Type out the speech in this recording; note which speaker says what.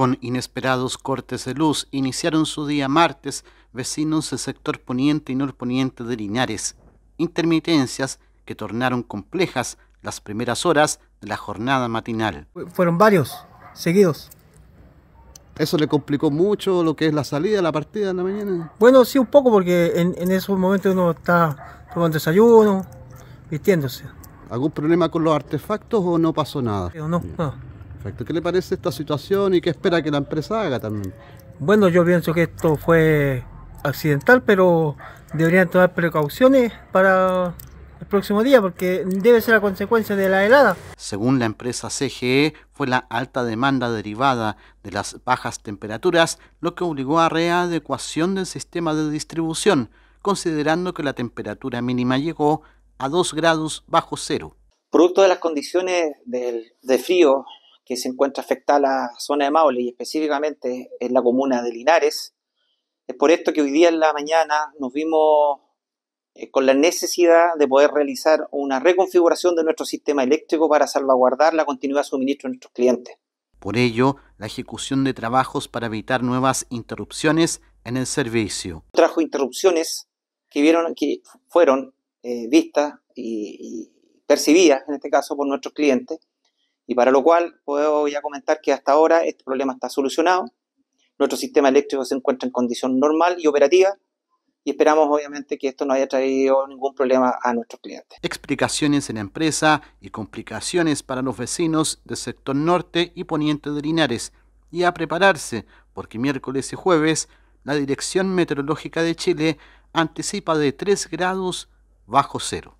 Speaker 1: Con inesperados cortes de luz iniciaron su día martes vecinos del sector poniente y norponiente de Linares, intermitencias que tornaron complejas las primeras horas de la jornada matinal.
Speaker 2: Fueron varios, seguidos. ¿Eso
Speaker 1: le complicó mucho lo que es la salida, la partida en la mañana?
Speaker 2: Bueno, sí, un poco, porque en, en esos momentos uno está tomando desayuno, vistiéndose. ¿Algún problema con los artefactos o no pasó nada? No, no. ¿Qué le parece esta situación y qué espera que la empresa haga también? Bueno, yo pienso que esto fue accidental, pero deberían tomar precauciones para el próximo día porque debe ser la consecuencia de la helada.
Speaker 1: Según la empresa CGE, fue la alta demanda derivada de las bajas temperaturas lo que obligó a readecuación del sistema de distribución, considerando que la temperatura mínima llegó a 2 grados bajo cero.
Speaker 3: Producto de las condiciones del de frío que se encuentra afectada a la zona de Maule y específicamente en la comuna de Linares. Es por esto que hoy día en la mañana nos vimos eh, con la necesidad de poder realizar una reconfiguración de nuestro sistema eléctrico para salvaguardar la continuidad de suministro de nuestros clientes.
Speaker 1: Por ello, la ejecución de trabajos para evitar nuevas interrupciones en el servicio.
Speaker 3: Trajo interrupciones que, vieron, que fueron eh, vistas y, y percibidas, en este caso, por nuestros clientes, y para lo cual puedo a comentar que hasta ahora este problema está solucionado. Nuestro sistema eléctrico se encuentra en condición normal y operativa y esperamos obviamente que esto no haya traído ningún problema a nuestros clientes.
Speaker 1: Explicaciones en la empresa y complicaciones para los vecinos del sector norte y poniente de Linares y a prepararse porque miércoles y jueves la Dirección Meteorológica de Chile anticipa de 3 grados bajo cero.